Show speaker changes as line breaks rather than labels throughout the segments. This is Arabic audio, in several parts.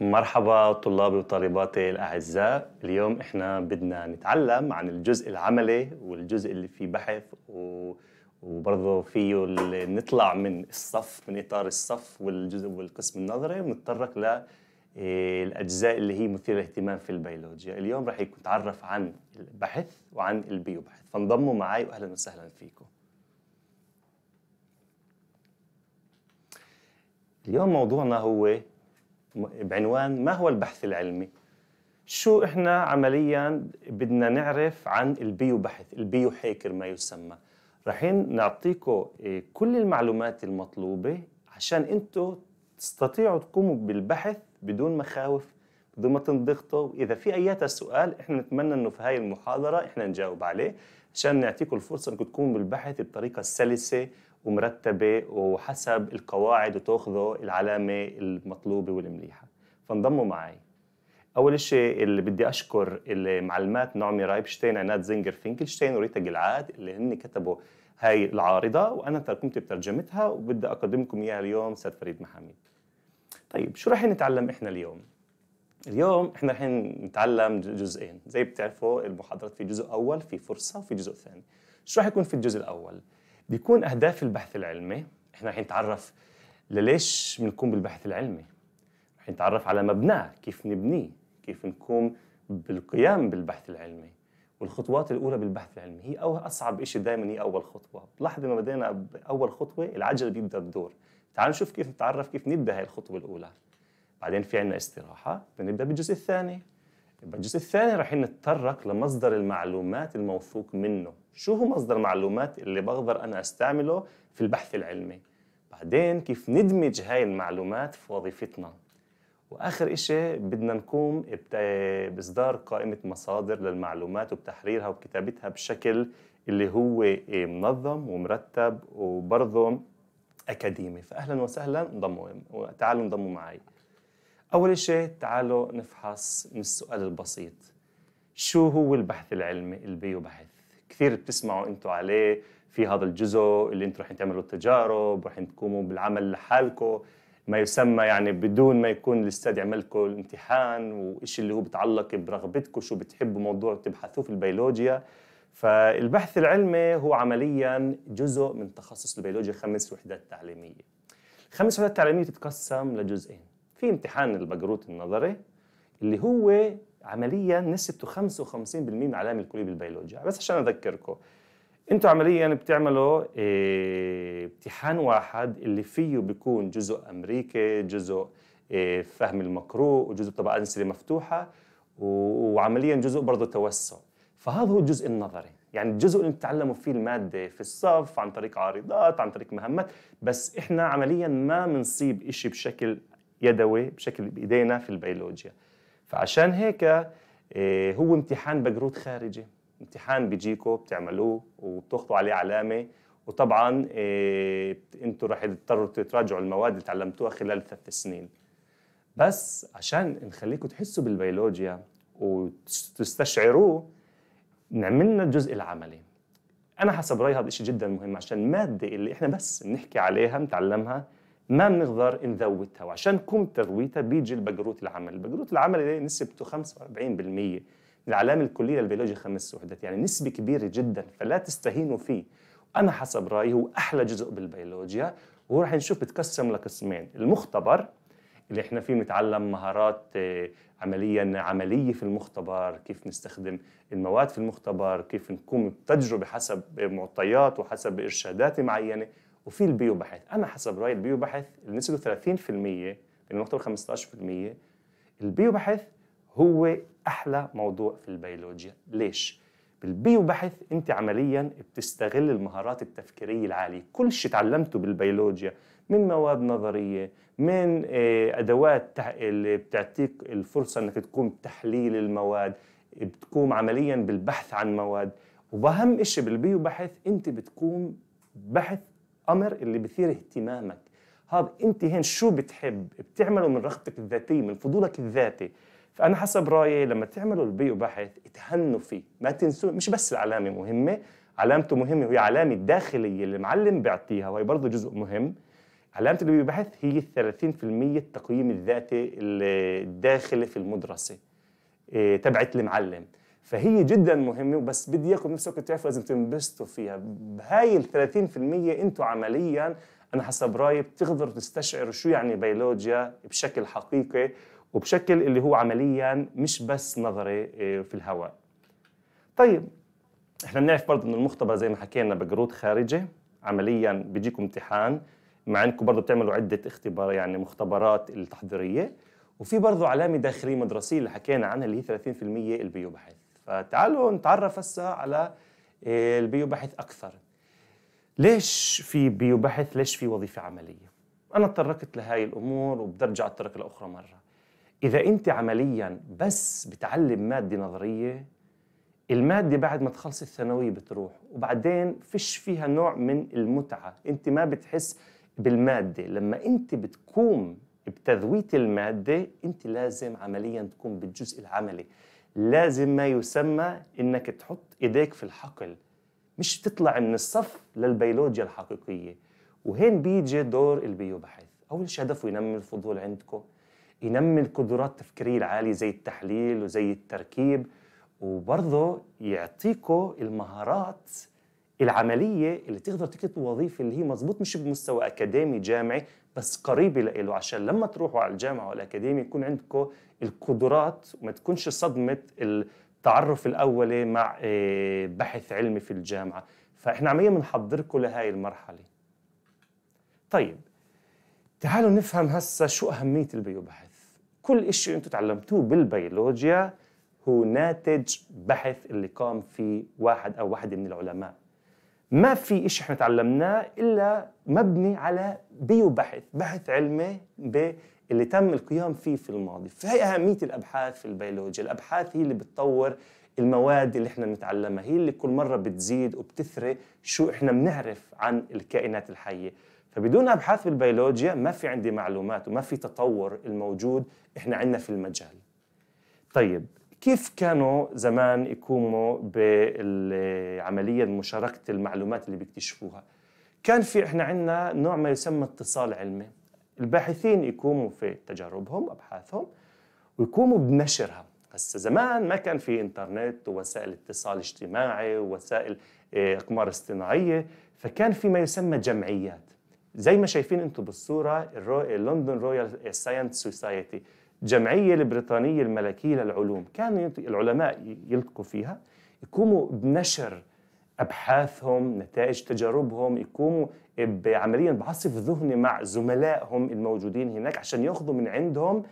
مرحبا طلابي وطالباتي الاعزاء، اليوم احنا بدنا نتعلم عن الجزء العملي والجزء اللي فيه بحث و... وبرضه فيه نطلع من الصف من اطار الصف والجزء والقسم النظري ونتطرق للاجزاء اللي هي مثيره للاهتمام في البيولوجيا، اليوم رح نتعرف عن البحث وعن البيوبحث، فانضموا معي واهلا وسهلا فيكم. اليوم موضوعنا هو بعنوان ما هو البحث العلمي؟ شو احنا عمليا بدنا نعرف عن البيو بحث البيو هيكر ما يسمى رايحين نعطيكم إيه، كل المعلومات المطلوبه عشان انتم تستطيعوا تقوموا بالبحث بدون مخاوف بدون ما تنضغطوا واذا في اي سؤال احنا نتمنى انه في هاي المحاضره احنا نجاوب عليه عشان نعطيكم الفرصه انكم تقوموا بالبحث بطريقه سلسه ومرتبه وحسب القواعد وتاخذه العلامه المطلوبه والمليحه فانضموا معي اول شيء اللي بدي اشكر المعلمات نعمي رايبشتين عناد زنجر فينكلشتين وريتا جلعاد اللي هن كتبوا هاي العارضه وانا قمت بترجمتها وبدي اقدم لكم اياها اليوم استاذ فريد محامي طيب شو رح نتعلم احنا اليوم اليوم احنا رح نتعلم جزئين زي بتعرفوا المحاضرات في جزء اول في فرصه وفي جزء ثاني شو رح يكون في الجزء الاول بيكون اهداف البحث العلمي احنا رح نتعرف ليش بنقوم بالبحث العلمي رح نتعرف على مبناه كيف نبنيه كيف نقوم بالقيام بالبحث العلمي والخطوات الاولى بالبحث العلمي هي أو اصعب شيء دائما هي اول خطوه لحظه ما بدينا باول خطوه العجله بيبدا تدور تعالوا نشوف كيف نتعرف كيف نبدا هاي الخطوه الاولى بعدين في عندنا استراحه بنبدا بالجزء الثاني بالجزء الجزء الثاني رح نتطرق لمصدر المعلومات الموثوق منه شو هو مصدر المعلومات اللي بقدر أنا أستعمله في البحث العلمي بعدين كيف ندمج هاي المعلومات في وظيفتنا واخر إشي بدنا نقوم باصدار قائمه مصادر للمعلومات وبتحريرها وكتابتها بشكل اللي هو إيه، منظم ومرتب وبرضه اكاديمي فاهلا وسهلا انضموا تعالوا انضموا معي أول شيء تعالوا نفحص من السؤال البسيط شو هو البحث العلمي البيوبحث؟ كثير بتسمعوا أنتوا عليه في هذا الجزء اللي أنتوا رح تعملوا التجارب رح تقوموا بالعمل لحالكم ما يسمى يعني بدون ما يكون الاستاذ يعمل لكم امتحان وإيش اللي هو بتعلق برغبتكم شو بتحبوا موضوع تبحثوه في البيولوجيا فالبحث العلمي هو عمليا جزء من تخصص البيولوجيا خمس وحدات تعليميه. الخمس وحدات التعليميه تتقسم لجزئين، في امتحان البجروت النظري اللي هو عمليا نسبته 55% من علامه الكليه بالبيولوجيا بس عشان اذكركم انتم عمليا يعني بتعملوا إيه، امتحان واحد اللي فيه بيكون جزء امريكي جزء إيه، فهم المقروء وجزء طبقات انسيه مفتوحه وعمليا جزء برضه توسع فهذا هو الجزء النظري يعني الجزء اللي بتتعلموا فيه الماده في الصف عن طريق عارضات عن طريق مهمات بس احنا عمليا ما بنصيب شيء بشكل يدوي بشكل بايدينا في البيولوجيا فعشان هيك آه، هو امتحان بقرود خارجي امتحان بيجيكو بتعملوه وبتاخذوا عليه علامه وطبعا آه، انتم رح تضطروا تراجعوا المواد اللي تعلمتوها خلال ثلاث سنين بس عشان نخليكم تحسوا بالبيولوجيا وتستشعروه نعملنا الجزء العملي انا حسب رايي هذا الشيء جدا مهم عشان الماده اللي احنا بس بنحكي عليها بنتعلمها ما بنقدر نذوتها وعشان كم تذويتها بيجي البقروت العمل البقروت العمل اللي نسبته 45% من العلامة الكلية للبيولوجيا خمس وحدات يعني نسبة كبيرة جدا فلا تستهينوا فيه أنا حسب رأيي هو أحلى جزء بالبيولوجيا وهو رح نشوف بتقسم لقسمين المختبر اللي احنا فيه بنتعلم مهارات آه، عمليا عمليه في المختبر، كيف نستخدم المواد في المختبر، كيف نقوم بتجربه حسب معطيات وحسب ارشادات معينه، وفي البيوبحث انا حسب رايي البيوبحث اللي نسبه 30% من المقتبل يعني 15% البيوبحث هو احلى موضوع في البيولوجيا ليش بالبيوبحث انت عمليا بتستغل المهارات التفكيريه العاليه كل شيء تعلمته بالبيولوجيا من مواد نظريه من آه، ادوات اللي بتعطيك الفرصه انك تقوم بتحليل المواد بتقوم عمليا بالبحث عن مواد وبهم شيء بالبيوبحث انت بتقوم بحث الامر اللي بثير اهتمامك هذا انت هين شو بتحب بتعمله من رغبتك الذاتيه من فضولك الذاتي فانا حسب رايي لما تعملوا البيو بحث اتهنوا فيه ما تنسوا مش بس العلامه مهمه علامته مهمه وهي علامه داخليه اللي المعلم بيعطيها وهي برضه جزء مهم علامه البيو بحث هي 30% التقييم الذاتي الداخلي في المدرسه إيه، تبعت المعلم فهي جدا مهمه بس بدي اياكم نفس الوقت تعرفوا لازم تنبسطوا فيها بهاي ال 30% انتم عمليا انا حسب رايي بتقدروا تستشعروا شو يعني بيولوجيا بشكل حقيقي وبشكل اللي هو عمليا مش بس نظري آه، في الهواء. طيب احنا بنعرف برضه انه المختبر زي ما حكينا بجرود خارجي عمليا بيجيكم امتحان مع انكم برضه بتعملوا عده اختبار يعني مختبرات التحضيريه وفي برضه علامه داخليه مدرسيه اللي حكينا عنها اللي هي 30% اللي فتعالوا نتعرف هسه على آه، البيوبحث اكثر ليش في بيوبحث ليش في وظيفه عمليه انا تطرقت لهاي الامور وبرجع اتطرق لاخرى مره اذا انت عمليا بس بتعلم ماده نظريه المادة بعد ما تخلص الثانوية بتروح وبعدين فيش فيها نوع من المتعة انت ما بتحس بالمادة لما انت بتقوم بتذويت المادة انت لازم عمليا تكون بالجزء العملي لازم ما يسمى انك تحط ايديك في الحقل مش تطلع من الصف للبيولوجيا الحقيقيه وهين بيجي دور البيوبحث اول شيء هدفه ينمي الفضول عندكم ينمي القدرات التفكيريه العاليه زي التحليل وزي التركيب وبرضه يعطيكم المهارات العمليه اللي تقدر تكتب وظيفه اللي هي مزبوط مش بمستوى اكاديمي جامعي بس قريبه لإله عشان لما تروحوا على الجامعه والاكاديمي يكون عندكم القدرات وما تكونش صدمه التعرف الاولي مع آه، بحث علمي في الجامعه فاحنا عمليا بنحضركم لهي المرحله طيب تعالوا نفهم هسا شو اهميه البيوبحث كل شيء انتم تعلمتوه بالبيولوجيا هو ناتج بحث اللي قام فيه واحد او واحده من العلماء ما في شيء احنا تعلمناه الا مبني على بيوبحث بحث علمي اللي تم القيام فيه في الماضي فهي اهميه الابحاث في البيولوجيا الابحاث هي اللي بتطور المواد اللي احنا بنتعلمها هي اللي كل مره بتزيد وبتثري شو احنا بنعرف عن الكائنات الحيه فبدون ابحاث في البيولوجيا ما في عندي معلومات وما في تطور الموجود احنا عندنا في المجال طيب كيف كانوا زمان يقوموا بعملية مشاركة المعلومات اللي بيكتشفوها كان في احنا عندنا نوع ما يسمى اتصال علمي الباحثين يقوموا في تجاربهم أبحاثهم ويقوموا بنشرها هسه زمان ما كان في انترنت ووسائل اتصال اجتماعي ووسائل آه، اقمار اصطناعيه فكان في ما يسمى جمعيات زي ما شايفين انتم بالصوره الرو... لندن رويال ساينس سوسايتي الجمعية البريطانية الملكية للعلوم كانوا العلماء يلتقوا فيها يقوموا بنشر أبحاثهم نتائج تجاربهم يقوموا عمليا بعصف ذهني مع زملائهم الموجودين هناك عشان ياخذوا من عندهم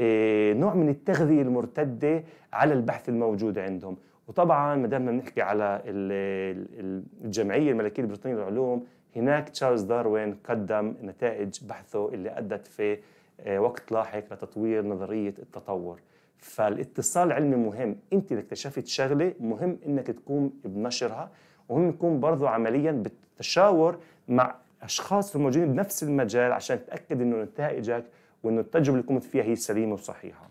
آه، نوع من التغذية المرتدة على البحث الموجود عندهم وطبعا ما دامنا بنحكي على الجمعية الملكية البريطانية للعلوم هناك تشارلز داروين قدم نتائج بحثه اللي أدت في آه، وقت لاحق لتطوير نظريه التطور فالاتصال العلمي مهم انت اذا اكتشفت شغله مهم انك تقوم بنشرها وهم يكون برضه عمليا بالتشاور مع اشخاص موجودين بنفس المجال عشان تتاكد انه نتائجك وانه التجربه اللي قمت فيها هي سليمه وصحيحه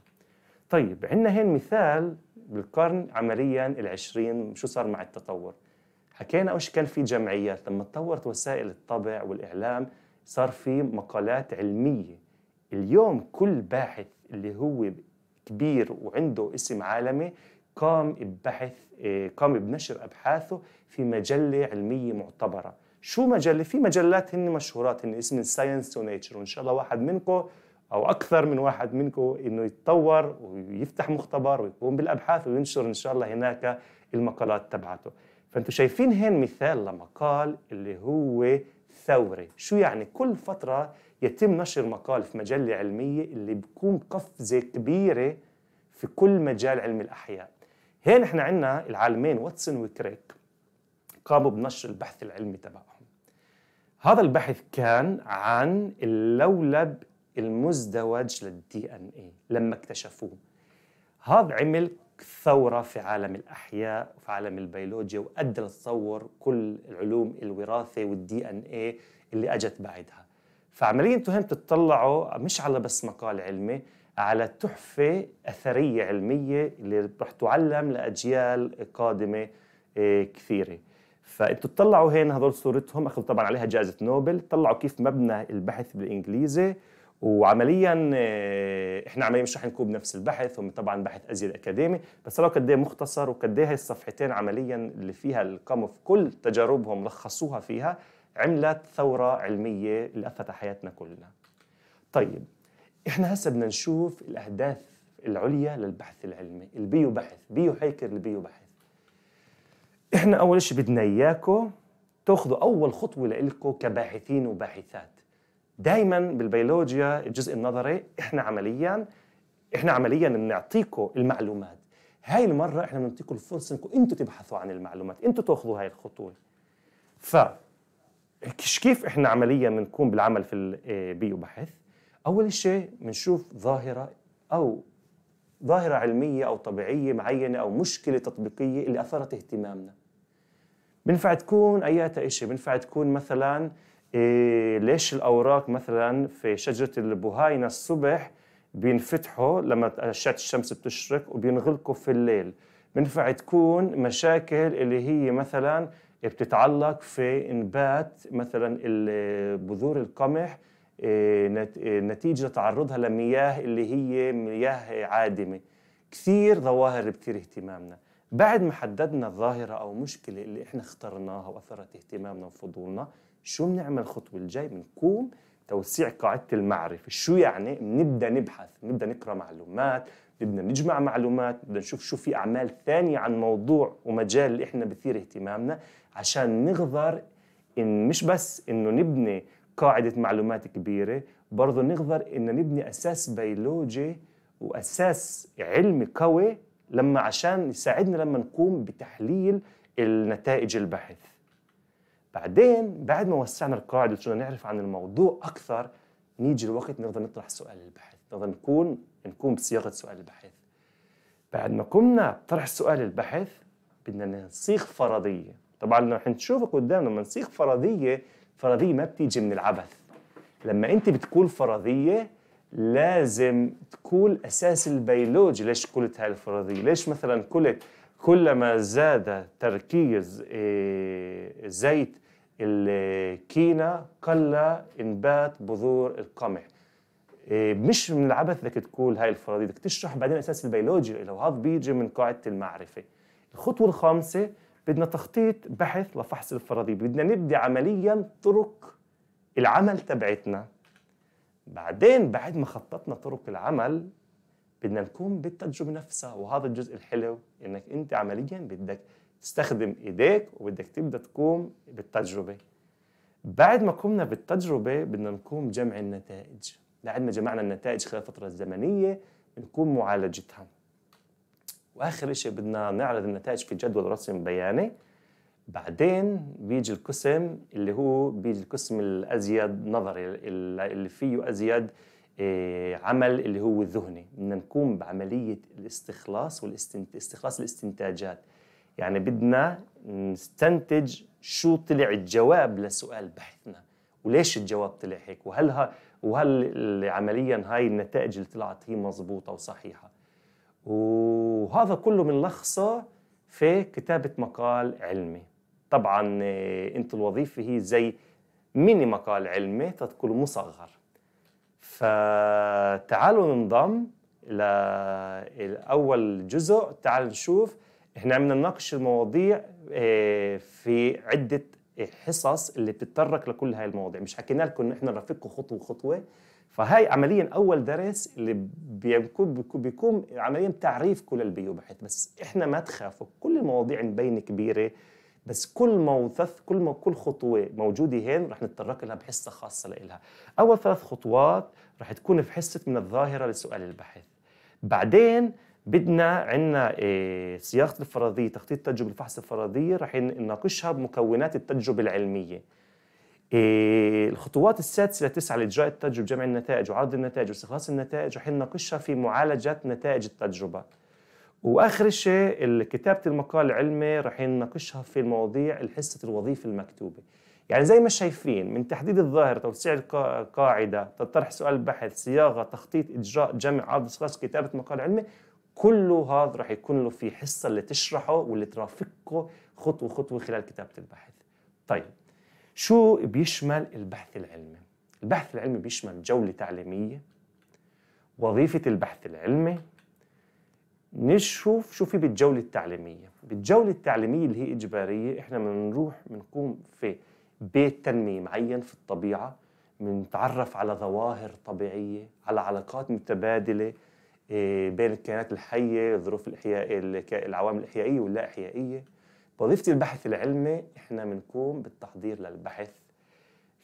طيب عندنا هين مثال بالقرن عمليا العشرين شو صار مع التطور حكينا اول كان في جمعيات لما تطورت وسائل الطبع والاعلام صار في مقالات علميه اليوم كل باحث اللي هو كبير وعنده اسم عالمي قام ببحث آه، قام بنشر ابحاثه في مجله علميه معتبره شو مجله في مجلات هن مشهورات هن اسم ساينس ونيتشر وان شاء الله واحد منكم او اكثر من واحد منكم انه يتطور ويفتح مختبر ويقوم بالابحاث وينشر ان شاء الله هناك المقالات تبعته فانتم شايفين هين مثال لمقال اللي هو ثوري شو يعني كل فتره يتم نشر مقال في مجلة علمية اللي بكون قفزة كبيرة في كل مجال علم الأحياء هنا احنا عندنا العالمين واتسون وكريك قاموا بنشر البحث العلمي تبعهم هذا البحث كان عن اللولب المزدوج للدي ان اي لما اكتشفوه هذا عمل ثورة في عالم الأحياء وفي عالم البيولوجيا وأدى لتطور كل العلوم الوراثة والدي ان اي اللي أجت بعدها فعمليا انتم هون بتطلعوا مش على بس مقال علمي على تحفة أثرية علمية اللي رح تعلم لأجيال قادمة آه، كثيرة فانتوا تطلعوا هين هذول صورتهم اخذوا طبعا عليها جائزة نوبل طلعوا كيف مبنى البحث بالإنجليزي وعمليا آه، احنا عمليا مش رح نكون بنفس البحث هم طبعا بحث ازيد اكاديمي بس لو قد إيه مختصر وقد هاي الصفحتين عمليا اللي فيها اللي في كل تجاربهم لخصوها فيها عملت ثورة علمية اللي أثرت على حياتنا كلنا طيب إحنا هسا بدنا نشوف الأهداف العليا للبحث العلمي البيو بحث بيو هيكل البيو بحث إحنا أول شيء بدنا إياكم تاخذوا أول خطوة لإلكو كباحثين وباحثات دائما بالبيولوجيا الجزء النظري إحنا عمليا إحنا عمليا بنعطيكم المعلومات هاي المرة إحنا بنعطيكم الفرصة إنكم أنتوا تبحثوا عن المعلومات أنتوا تاخذوا هاي الخطوة ف كيف احنا عمليا بنقوم بالعمل في بحث اول شيء بنشوف ظاهره او ظاهره علميه او طبيعيه معينه او مشكله تطبيقيه اللي اثرت اهتمامنا بنفع تكون اي شيء بنفع تكون مثلا إيه ليش الاوراق مثلا في شجره البهاينه الصبح بينفتحوا لما اشعه الشمس بتشرق وبينغلقوا في الليل بنفع تكون مشاكل اللي هي مثلا بتتعلق في انبات مثلا بذور القمح آه، آه، نتيجة تعرضها لمياه اللي هي مياه عادمة كثير ظواهر بتثير اهتمامنا بعد ما حددنا الظاهرة أو مشكلة اللي إحنا اخترناها وأثرت اهتمامنا وفضولنا شو بنعمل الخطوة الجاي بنقوم توسيع قاعدة المعرفة شو يعني بنبدأ نبحث بنبدأ نقرأ معلومات بدنا نجمع معلومات بدنا نشوف شو في أعمال ثانية عن موضوع ومجال اللي إحنا بثير اهتمامنا عشان نقدر إن مش بس إنه نبني قاعدة معلومات كبيرة برضه نقدر إن نبني أساس بيولوجي وأساس علمي قوي لما عشان يساعدنا لما نقوم بتحليل النتائج البحث بعدين بعد ما وسعنا القاعدة وصرنا نعرف عن الموضوع أكثر نيجي الوقت نقدر نطرح سؤال البحث نكون نكون بصياغه سؤال البحث بعد ما قمنا بطرح سؤال البحث بدنا نصيغ فرضيه طبعا لو حنشوفه قدامنا لما نصيغ فرضيه فرضيه ما بتيجي من العبث لما انت بتقول فرضيه لازم تقول اساس البيولوجي ليش قلت هاي الفرضيه ليش مثلا قلت كلما زاد تركيز آه، زيت الكينة قل انبات بذور القمح إيه، مش من العبث انك تقول هاي الفرضيه بدك تشرح بعدين اساس البيولوجيا لو هذا بيجي من قاعده المعرفه الخطوه الخامسه بدنا تخطيط بحث لفحص الفرضيه بدنا نبدي عمليا طرق العمل تبعتنا بعدين بعد ما خططنا طرق العمل بدنا نقوم بالتجربه نفسها وهذا الجزء الحلو انك انت عمليا بدك تستخدم ايديك وبدك تبدا تقوم بالتجربه بعد ما قمنا بالتجربه بدنا نقوم جمع النتائج لحد ما جمعنا النتائج خلال فترة الزمنية نكون معالجتها واخر شيء بدنا نعرض النتائج في جدول رسم بياني بعدين بيجي القسم اللي هو بيجي القسم الازيد نظري اللي فيه ازيد إيه، عمل اللي هو الذهني بدنا نقوم بعمليه الاستخلاص والاستخلاص الاستنتاجات يعني بدنا نستنتج شو طلع الجواب لسؤال بحثنا وليش الجواب طلع هيك وهل ها وهل عمليا هاي النتائج اللي طلعت هي مضبوطه وصحيحه وهذا كله بنلخصه في كتابه مقال علمي طبعا آه، انت الوظيفه هي زي ميني مقال علمي تدخل مصغر فتعالوا ننضم لأول جزء تعال نشوف احنا عم نناقش المواضيع آه، في عدة حصص اللي بتتطرق لكل هاي المواضيع مش حكينا لكم انه احنا نرافقكم خطوه خطوه فهاي عمليا اول درس اللي بيكون بيكون عمليا تعريف كل البيو بحيث بس احنا ما تخافوا كل المواضيع مبينه كبيره بس كل موثث كل ما كل خطوه موجوده هين رح نتطرق لها بحصه خاصه لإلها اول ثلاث خطوات رح تكون في حصه من الظاهره لسؤال البحث بعدين بدنا عندنا إيه، صياغه الفرضيه تخطيط التجربه الفحص الفرضيه رح نناقشها بمكونات التجربه العلميه إيه، الخطوات السادسه لتسعه لإجراء التجربه جمع النتائج وعرض النتائج واستخلاص النتائج رح نناقشها في معالجه نتائج التجربه واخر شيء كتابه المقال العلمي رح نناقشها في المواضيع الحصه الوظيفه المكتوبه يعني زي ما شايفين من تحديد الظاهر توسيع القاعده طرح سؤال بحث صياغه تخطيط اجراء جمع عرض استخلاص كتابه مقال علمي كله هذا رح يكون له في حصه اللي تشرحه واللي ترافقه خطوه خطوه خلال كتابه البحث. طيب شو بيشمل البحث العلمي؟ البحث العلمي بيشمل جوله تعليميه وظيفه البحث العلمي نشوف شو في بالجوله التعليميه، بالجوله التعليميه اللي هي اجباريه احنا بنروح بنقوم في بيت تنميه معين في الطبيعه بنتعرف على ظواهر طبيعيه، على علاقات متبادله إيه، بين الكائنات الحيه، الظروف الاحياء العوامل الاحيائيه واللا احيائيه. وظيفه البحث العلمي احنا بنقوم بالتحضير للبحث.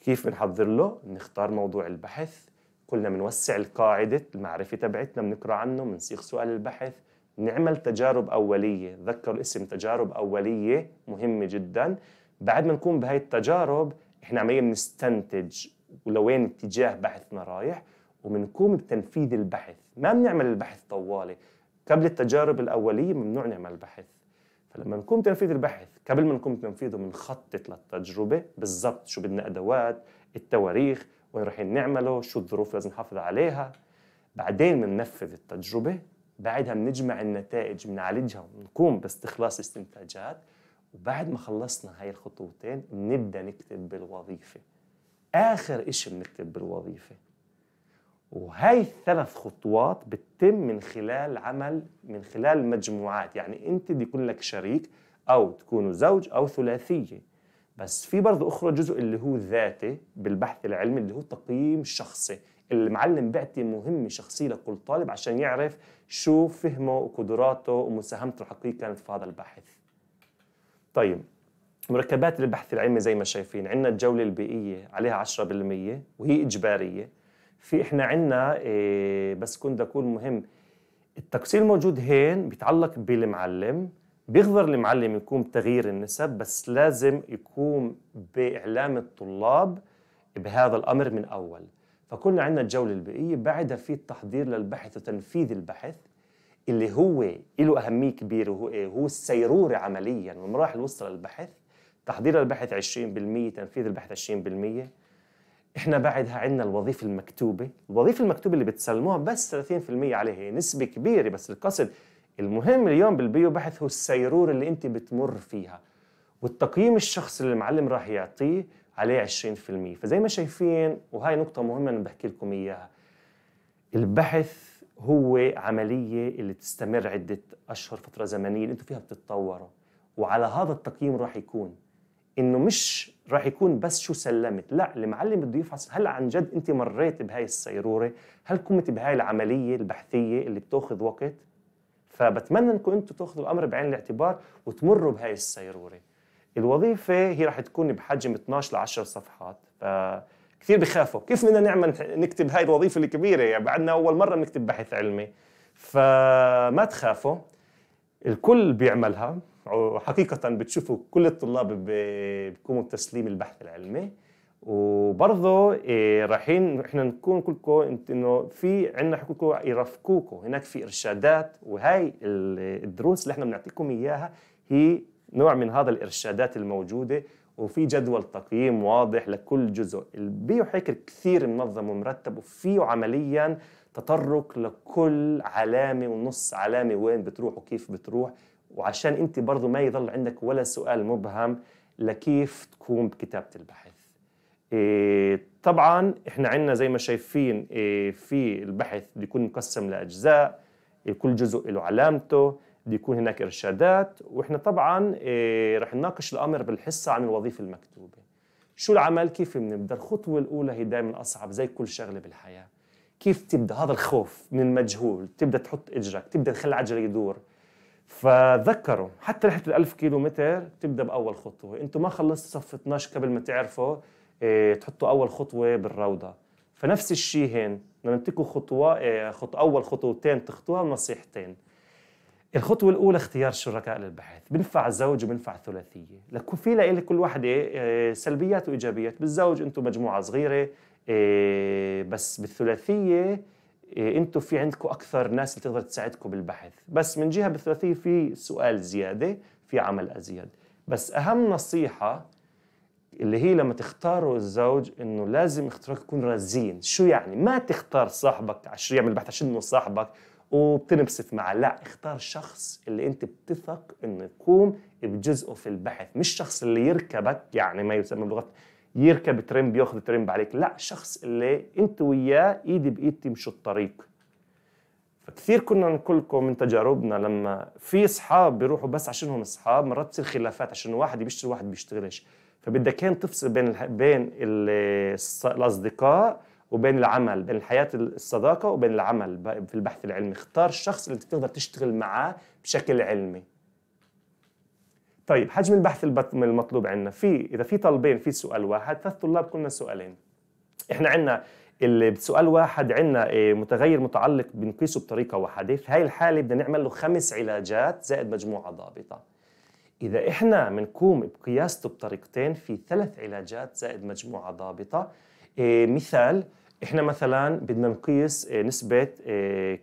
كيف بنحضر له؟ بنختار موضوع البحث، كلنا بنوسع القاعده المعرفه تبعتنا، بنقرا عنه، بنصيغ سؤال البحث، نعمل تجارب أولية ذكر اسم تجارب أولية مهمة جدا بعد ما نكون بهاي التجارب إحنا عمليا بنستنتج ولوين اتجاه بحثنا رايح وبنقوم بتنفيذ البحث ما بنعمل البحث طوالي قبل التجارب الأولية ممنوع نعمل بحث فلما نقوم تنفيذ البحث قبل ما نقوم تنفيذه بنخطط للتجربة بالضبط شو بدنا أدوات التواريخ وين رايحين نعمله شو الظروف لازم نحافظ عليها بعدين بننفذ التجربة بعدها بنجمع النتائج بنعالجها ونقوم باستخلاص استنتاجات وبعد ما خلصنا هاي الخطوتين بنبدا نكتب بالوظيفة آخر إشي بنكتب بالوظيفة وهي الثلاث خطوات بتتم من خلال عمل من خلال مجموعات يعني انت بده يكون لك شريك او تكونوا زوج او ثلاثيه بس في برضه اخرى جزء اللي هو ذاتي بالبحث العلمي اللي هو تقييم شخصي المعلم بيعطي مهمه شخصيه لكل طالب عشان يعرف شو فهمه وقدراته ومساهمته الحقيقيه كانت في هذا البحث طيب مركبات البحث العلمي زي ما شايفين عندنا الجولة البيئية عليها 10% وهي إجبارية في احنا عندنا إيه، بس كنت بدي اكون مهم التقصير الموجود هين بيتعلق بالمعلم بيقدر المعلم يقوم بتغيير النسب بس لازم يقوم بإعلام الطلاب بهذا الأمر من أول فكنا عندنا الجولة البيئية بعدها في التحضير للبحث وتنفيذ البحث اللي هو له أهمية كبيرة وهو إيه؟ هو السيرورة عمليا والمراحل الوسطى للبحث تحضير البحث 20% تنفيذ البحث 20% احنا بعدها عندنا الوظيفه المكتوبه الوظيفه المكتوبه اللي بتسلموها بس 30% عليها هي نسبه كبيره بس القصد المهم اليوم بالبيو بحث هو السيرور اللي انت بتمر فيها والتقييم الشخصي اللي المعلم راح يعطيه عليه 20% فزي ما شايفين وهي نقطة مهمة أنا بحكي لكم إياها البحث هو عملية اللي تستمر عدة أشهر فترة زمنية اللي أنتم فيها بتتطوروا وعلى هذا التقييم راح يكون انه مش راح يكون بس شو سلمت لا المعلم بده يفحص هل عن جد انت مريت بهاي السيروره هل قمت بهاي العمليه البحثيه اللي بتاخذ وقت فبتمنى انكم انتم تاخذوا الامر بعين الاعتبار وتمروا بهاي السيروره الوظيفه هي راح تكون بحجم 12 ل 10 صفحات كثير بخافوا كيف بدنا نعمل نكتب هاي الوظيفه الكبيره يعني بعدنا اول مره بنكتب بحث علمي فما تخافوا الكل بيعملها وحقيقة بتشوفوا كل الطلاب بيقوموا بتسليم البحث العلمي وبرضه إيه رايحين احنا نكون كلكم انه في عندنا حقوقكم يرافقوكم هناك في ارشادات وهي الدروس اللي احنا بنعطيكم اياها هي نوع من هذا الارشادات الموجوده وفي جدول تقييم واضح لكل جزء البيو البيوحكر كثير منظم ومرتب وفيه عمليا تطرق لكل علامه ونص علامه وين بتروح وكيف بتروح وعشان انت برضه ما يضل عندك ولا سؤال مبهم لكيف تقوم بكتابه البحث إيه طبعا احنا عندنا زي ما شايفين إيه في البحث بيكون مقسم لاجزاء إيه كل جزء له علامته بيكون هناك ارشادات واحنا طبعا إيه، رح نناقش الامر بالحصه عن الوظيفه المكتوبه شو العمل كيف بنبدا الخطوه الاولى هي دائما اصعب زي كل شغله بالحياه كيف تبدا هذا الخوف من المجهول تبدا تحط اجرك تبدا تخلي العجله يدور فذكروا حتى رحله ال1000 كيلو متر تبدا باول خطوه انتم ما خلصتوا صف 12 قبل ما تعرفوا إيه تحطوا اول خطوه بالروضه فنفس الشيء هين بدنا نمتكوا خطوه إيه خط اول خطوتين تخطوها نصيحتين الخطوة الأولى اختيار شركاء للبحث بنفع زوج وبنفع ثلاثية لك في لإلي كل وحدة إيه، سلبيات وإيجابيات بالزوج أنتم مجموعة صغيرة إيه، بس بالثلاثية إيه، انتم في عندكم اكثر ناس اللي تقدر تساعدكم بالبحث بس من جهه بالثلاثيه في سؤال زياده في عمل ازيد بس اهم نصيحه اللي هي لما تختاروا الزوج انه لازم اختيارك يكون رزين شو يعني ما تختار صاحبك عشان يعمل بحث عشان انه صاحبك وبتنبسط معه لا اختار شخص اللي انت بتثق انه يقوم بجزئه في البحث مش شخص اللي يركبك يعني ما يسمى بلغه يركب ترمب بياخد ترمب عليك لا شخص اللي انت وياه ايد بايد تمشوا الطريق فكثير كنا نقول لكم من تجاربنا لما في اصحاب بيروحوا بس عشانهم اصحاب مرات بتصير خلافات عشان واحد بيشتغل واحد بيشتغلش فبدك كان تفصل بين الح... بين الاصدقاء وبين العمل بين الحياه الصداقه وبين العمل في البحث العلمي اختار الشخص اللي تقدر تشتغل معاه بشكل علمي طيب حجم البحث المطلوب عندنا في اذا في طلبين في سؤال واحد ثلاث طلاب كلنا سؤالين احنا عندنا بسؤال واحد عندنا إيه، متغير متعلق بنقيسه بطريقه واحده في هاي الحاله بدنا نعمل له خمس علاجات زائد مجموعه ضابطه اذا احنا بنقوم بقياسته بطريقتين في ثلاث علاجات زائد مجموعه ضابطه إيه، مثال احنا مثلا بدنا نقيس إيه، نسبه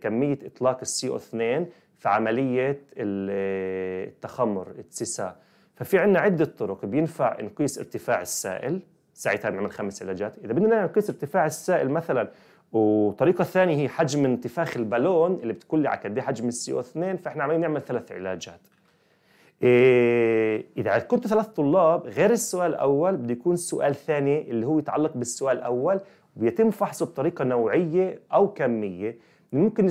كميه اطلاق السي او 2 في عملية التخمر التسيسا ففي عنا عدة طرق بينفع نقيس ارتفاع السائل ساعتها بنعمل خمس علاجات إذا بدنا نقيس ارتفاع السائل مثلا وطريقة ثانية هي حجم انتفاخ البالون اللي بتكون لي على قد إيه حجم السي او 2 فاحنا عمالين نعمل ثلاث علاجات إيه إذا كنت ثلاث طلاب غير السؤال الأول بده يكون سؤال ثاني اللي هو يتعلق بالسؤال الأول ويتم فحصه بطريقة نوعية أو كمية ممكن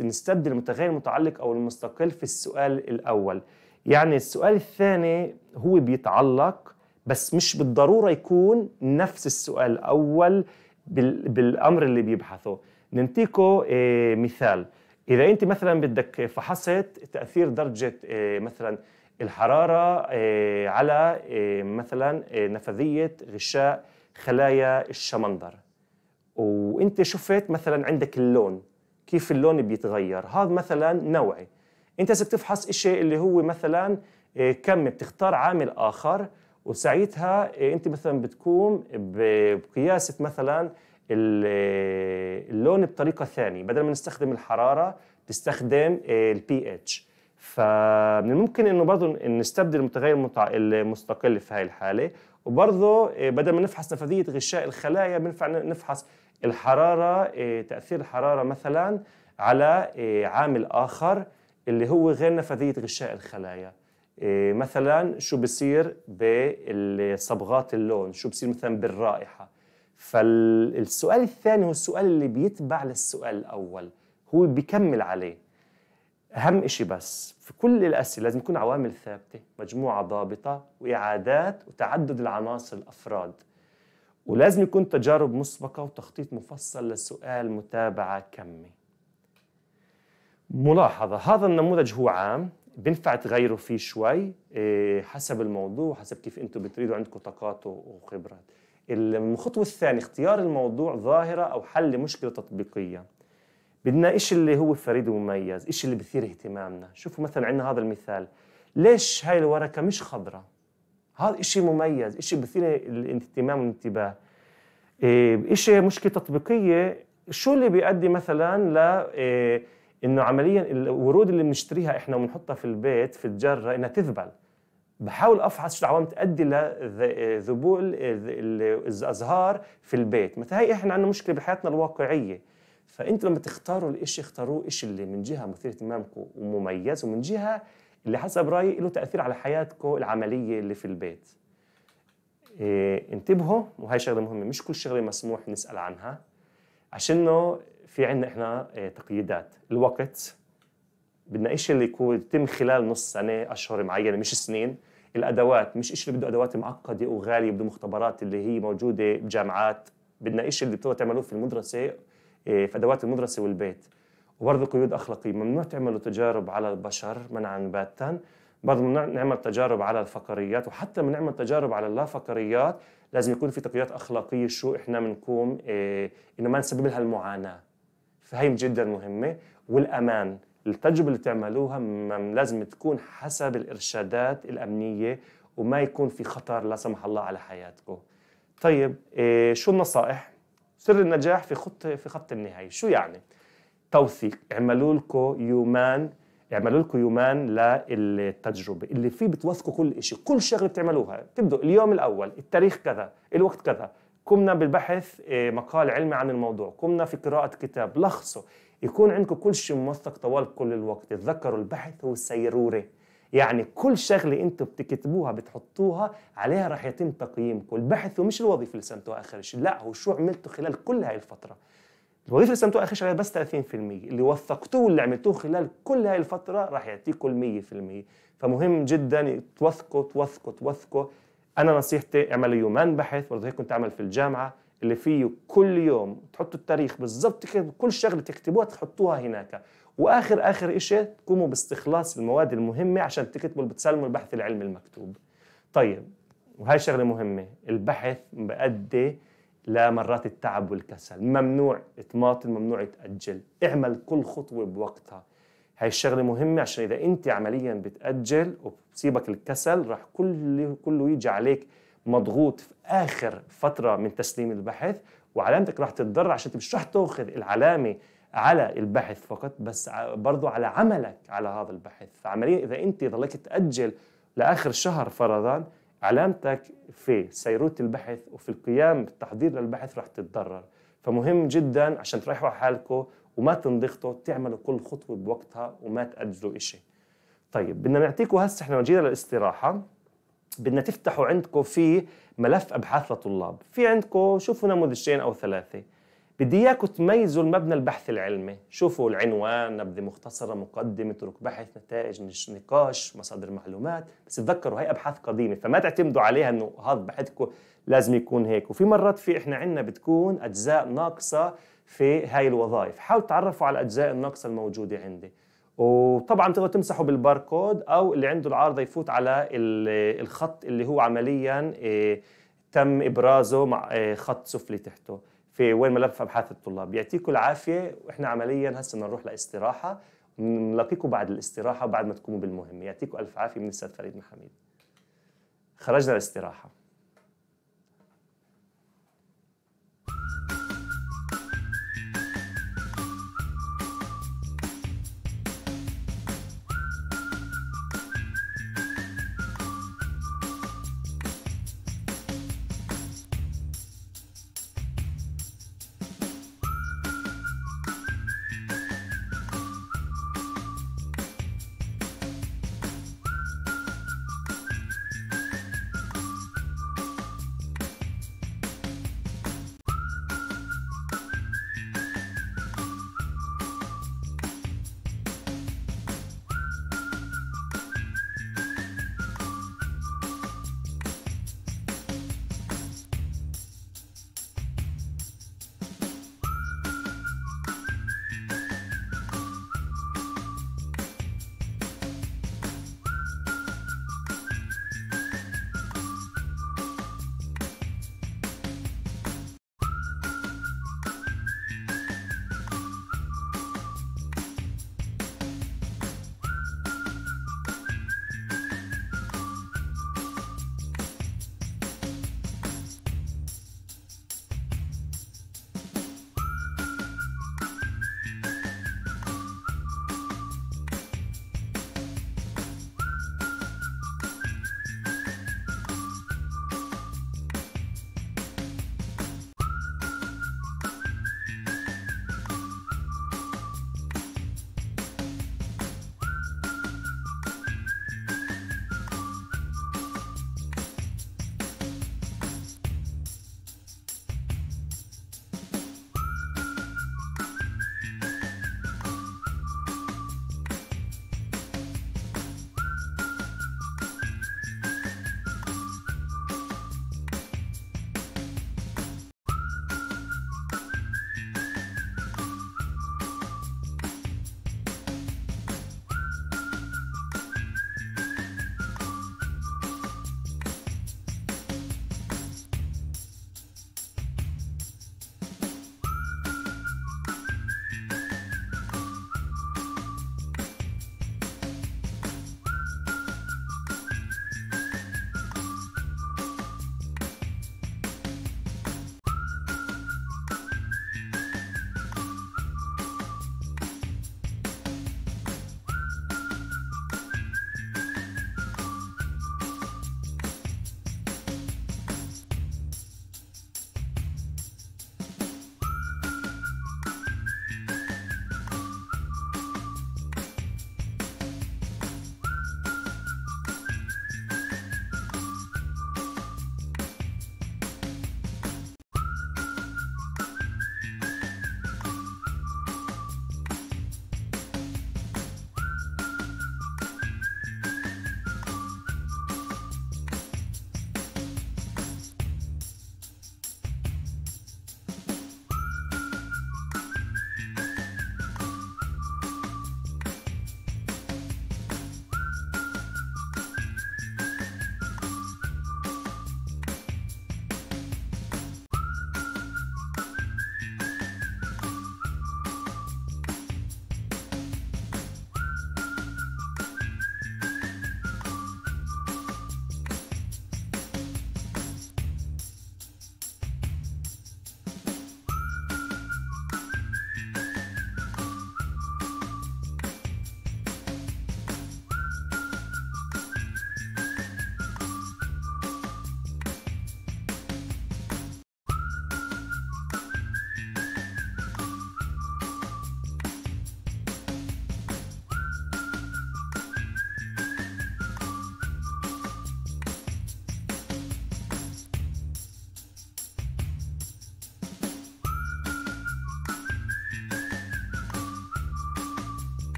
نستبدل المتغير المتعلق أو المستقل في السؤال الأول يعني السؤال الثاني هو بيتعلق بس مش بالضرورة يكون نفس السؤال الأول بالأمر اللي بيبحثه ننتيكو آه، مثال إذا أنت مثلا بدك فحصت تأثير درجة آه، مثلا الحرارة آه، على مثلا نفذية غشاء خلايا الشمندر و وانت شفت مثلا عندك اللون كيف اللون بيتغير هذا مثلا نوعي انت اذا بتفحص شيء اللي هو مثلا آه، كم بتختار عامل اخر وساعتها آه، انت مثلا بتقوم بقياسه مثلا آه، اللون بطريقه ثانيه بدل ما نستخدم الحراره تستخدم البي اتش فمن الممكن انه برضه نستبدل المتغير المستقل في هاي الحاله وبرضه بدل ما نفحص نفاذيه غشاء الخلايا بنفع نفحص الحرارة آه، تأثير الحرارة مثلا على آه، عامل آخر اللي هو غير نفاذية غشاء الخلايا آه، مثلا شو بصير بالصبغات اللون شو بصير مثلا بالرائحة فالسؤال الثاني هو السؤال اللي بيتبع للسؤال الأول هو بيكمل عليه أهم شيء بس في كل الأسئلة لازم يكون عوامل ثابتة مجموعة ضابطة وإعادات وتعدد العناصر الأفراد ولازم يكون تجارب مسبقة وتخطيط مفصل لسؤال متابعة كمي ملاحظة هذا النموذج هو عام بينفع تغيروا فيه شوي إيه، حسب الموضوع حسب كيف انتم بتريدوا عندكم طاقات وخبرات الخطوة الثانية اختيار الموضوع ظاهرة أو حل لمشكلة تطبيقية بدنا إيش اللي هو فريد ومميز إيش اللي بثير اهتمامنا شوفوا مثلا عندنا هذا المثال ليش هاي الورقة مش خضراء هذا شيء مميز شيء بثير الاهتمام والانتباه إيه، شيء مشكلة تطبيقية شو اللي بيؤدي مثلا ل إيه، انه عمليا الورود اللي بنشتريها احنا وبنحطها في البيت في الجره انها تذبل بحاول افحص شو العوامل تؤدي لذبول الازهار في البيت متى هي احنا عندنا مشكله بحياتنا الواقعيه فانت لما تختاروا الإشي اختاروه إشي اللي من جهه مثير اهتمامكم ومميز ومن جهه اللي حسب رايي له تاثير على حياتكم العمليه اللي في البيت إيه انتبهوا وهي شغله مهمه مش كل شغله مسموح نسال عنها عشان في عندنا احنا إيه تقييدات الوقت بدنا إيش اللي يكون يتم خلال نص سنه اشهر معينه مش سنين الادوات مش إيش اللي بده ادوات معقده وغاليه بده مختبرات اللي هي موجوده بجامعات بدنا إيش اللي بتقدروا تعملوه في المدرسه إيه في ادوات المدرسه والبيت وبرضه قيود اخلاقيه ممنوع تعملوا تجارب على البشر منعا باتا برضه ممنوع نعمل تجارب على الفقريات وحتى بنعمل تجارب على اللافقريات لازم يكون في تقييدات اخلاقيه شو احنا بنقوم إيه انه ما نسبب لها المعاناه فهي جدا مهمه والامان التجربه اللي تعملوها لازم تكون حسب الارشادات الامنيه وما يكون في خطر لا سمح الله على حياتكم طيب إيه شو النصائح سر النجاح في خط في خط النهايه شو يعني توثيق اعملوا لكم يومان اعملوا لكم يومان للتجربه اللي فيه بتوثقوا كل شيء كل شغله بتعملوها تبدوا اليوم الاول التاريخ كذا الوقت كذا قمنا بالبحث آه، مقال علمي عن الموضوع قمنا في قراءه كتاب لخصوا يكون عندكم كل شيء موثق طوال كل الوقت تذكروا البحث هو السيروره يعني كل شغلة أنتم بتكتبوها بتحطوها عليها راح يتم تقييمكم البحث مش الوظيفة اللي سنتوها آخر شيء لا هو شو عملتوا خلال كل هاي الفترة الوظيفه اللي استلمتوها اخر شهر بس 30% اللي وثقتوه اللي عملتوه خلال كل هاي الفتره راح يعطيكم 100% فمهم جدا توثقوا توثقوا توثقوا انا نصيحتي اعملوا يومان بحث برضه هيك كنت اعمل في الجامعه اللي فيه كل يوم تحطوا التاريخ بالضبط كل شغله تكتبوها تحطوها هناك واخر اخر شيء تقوموا باستخلاص المواد المهمه عشان تكتبوا اللي بتسلموا البحث العلمي المكتوب طيب وهي شغله مهمه البحث بأدي لا مرات التعب والكسل ممنوع تماطل ممنوع تأجل اعمل كل خطوة بوقتها هاي الشغلة مهمة عشان إذا أنت عمليا بتأجل وبصيبك الكسل راح كل كله يجي عليك مضغوط في آخر فترة من تسليم البحث وعلامتك راح تتضرر عشان مش راح تاخذ العلامة على البحث فقط بس برضو على عملك على هذا البحث فعمليا إذا أنت ضليت تأجل لآخر شهر فرضاً علامتك في سيروت البحث وفي القيام بالتحضير للبحث رح تتضرر فمهم جدا عشان تريحوا حالكم وما تنضغطوا تعملوا كل خطوه بوقتها وما تاجلوا شيء طيب بدنا نعطيكم هسه احنا جينا للاستراحه بدنا تفتحوا عندكم في ملف ابحاث لطلاب في عندكم شوفوا نموذجين او ثلاثه بدي اياكم تميزوا المبنى البحث العلمي شوفوا العنوان نبذة مختصرة مقدمة طرق بحث نتائج نقاش مصادر معلومات بس تذكروا هي أبحاث قديمة فما تعتمدوا عليها أنه هذا بحثكم لازم يكون هيك وفي مرات في إحنا عندنا بتكون أجزاء ناقصة في هاي الوظائف حاولوا تعرفوا على الأجزاء الناقصة الموجودة عندي وطبعا تقدروا تمسحوا بالباركود أو اللي عنده العارضة يفوت على الخط اللي هو عمليا إيه، تم إبرازه مع إيه، خط سفلي تحته في وين ملف ابحاث الطلاب يعطيكم العافيه واحنا عمليا هسه نروح لاستراحه نلاقيكم بعد الاستراحه وبعد ما تقوموا بالمهمه يعطيكم الف عافيه من الاستاذ فريد محمد خرجنا الاستراحه